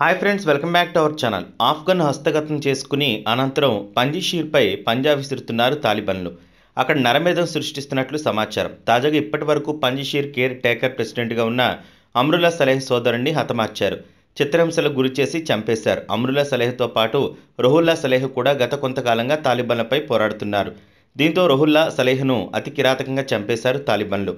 hi friends welcome back to our channel Afghan హస్తగతం చేసుకుని అనంతరం పంజీషీర్పై పంజా విసురుతున్నారు తాలిబన్లు అక్కడ నరమేధం సృష్టిస్తున్నట్లు సమాచారం తాజాగా ఇప్పటి వరకు పంజీషీర్ కేర్ టేకర్ ప్రెసిడెంట్గా ఉన్న అమృలా సలహ సోదరుణ్ణి హతమార్చారు చిత్రహింసలకు గురి చేసి చంపేశారు అమృలా సలహతో పాటు రోహుల్లా సలహ కూడా గత కొంతకాలంగా తాలిబన్లపై పోరాడుతున్నారు దీంతో రోహుల్లా సలేహ్ను అతి కిరాతకంగా చంపేశారు తాలిబన్లు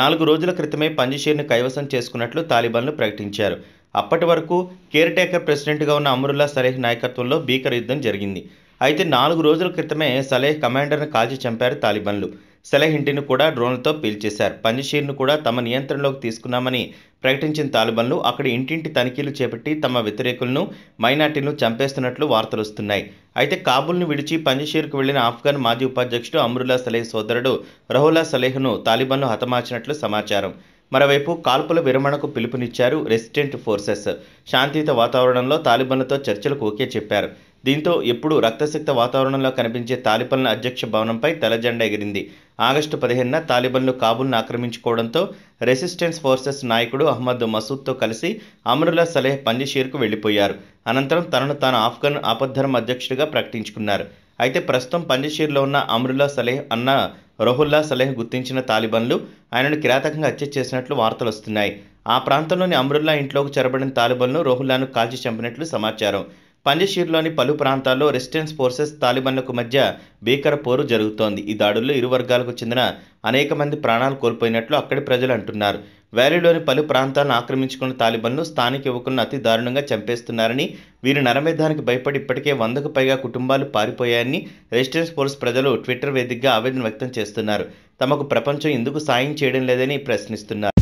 నాలుగు రోజుల క్రితమే పంజీషీర్ను కైవసం చేసుకున్నట్లు తాలిబన్లు ప్రకటించారు అప్పటి వరకు కేర్ టేకర్ ప్రెసిడెంట్గా ఉన్న అమరుల్లా సలేహ్ నాయకత్వంలో భీకర యుద్ధం జరిగింది అయితే నాలుగు రోజుల క్రితమే సలేహ్ కమాండర్ను కాల్చి చంపారు తాలిబన్లు సలేహ్ ఇంటిని కూడా డ్రోన్లతో పీల్చేశారు పంజిషీర్ను కూడా తమ నియంత్రణలోకి తీసుకున్నామని ప్రకటించిన తాలిబన్లు అక్కడ ఇంటింటి తనిఖీలు చేపట్టి తమ వ్యతిరేకులను మైనార్టీలను చంపేస్తున్నట్లు వార్తలు వస్తున్నాయి అయితే కాబుల్ను విడిచి పంజిషీర్కు వెళ్లిన ఆఫ్ఘన్ మాజీ ఉపాధ్యక్షుడు అమ్రుల్లా సలేహ్ సోదరుడు రహుల్లా సలేహ్ను తాలిబన్లు హతమార్చినట్లు సమాచారం మరోవైపు కాల్పుల విరమణకు పిలుపునిచ్చారు రెసిడెంట్ ఫోర్సెస్ శాంతియుత వాతావరణంలో తాలిబన్లతో చర్చలకు ఓకే చెప్పారు దీంతో ఎప్పుడు రక్తశక్త వాతావరణంలో కనిపించే తాలిబన్ల అధ్యక్ష భవనంపై జెండా ఎగిరింది ఆగస్టు పదిహేనున తాలిబన్లు కాబుల్ను ఆక్రమించుకోవడంతో రెసిస్టెన్స్ ఫోర్సెస్ నాయకుడు అహ్మద్ మసూద్తో కలిసి అమరుల సలేహ్ పంజషీర్కు వెళ్లిపోయారు అనంతరం తనను తాను ఆఫ్ఘన్ ఆపద్ధర్మ అధ్యక్షుడిగా ప్రకటించుకున్నారు అయితే ప్రస్తుతం పంజషీర్లో ఉన్న అమరుల సలేహ్ అన్న రహుల్లా సలేహ్ గుర్తించిన తాలిబన్లు ఆయనను కిరాతకంగా హత్య చేసినట్లు వార్తలు వస్తున్నాయి ఆ ప్రాంతంలోని అమ్రుల్లా ఇంట్లోకి చెరబడిన తాలిబన్లు రోహుల్లాను కాల్చి చంపినట్లు సమాచారం పంజషీర్లోని పలు ప్రాంతాల్లో రెసిడెన్స్ ఫోర్సెస్ తాలిబన్లకు మధ్య భీకర పోరు జరుగుతోంది ఈ దాడుల్లో ఇరు వర్గాలకు చెందిన అనేక మంది ప్రాణాలు కోల్పోయినట్లు అక్కడి ప్రజలు అంటున్నారు వ్యాలీలోని పలు ప్రాంతాలను ఆక్రమించుకున్న తాలిబన్ను స్థానిక యువకులను అతి దారుణంగా చంపేస్తున్నారని వీరి నరమేధానికి భయపడి ఇప్పటికే వందకు పైగా కుటుంబాలు పారిపోయాయని రెసిడెన్స్ పోలీస్ ప్రజలు ట్విట్టర్ వేదికగా ఆవేదన వ్యక్తం చేస్తున్నారు తమకు ప్రపంచం ఎందుకు సాయం చేయడం లేదని ప్రశ్నిస్తున్నారు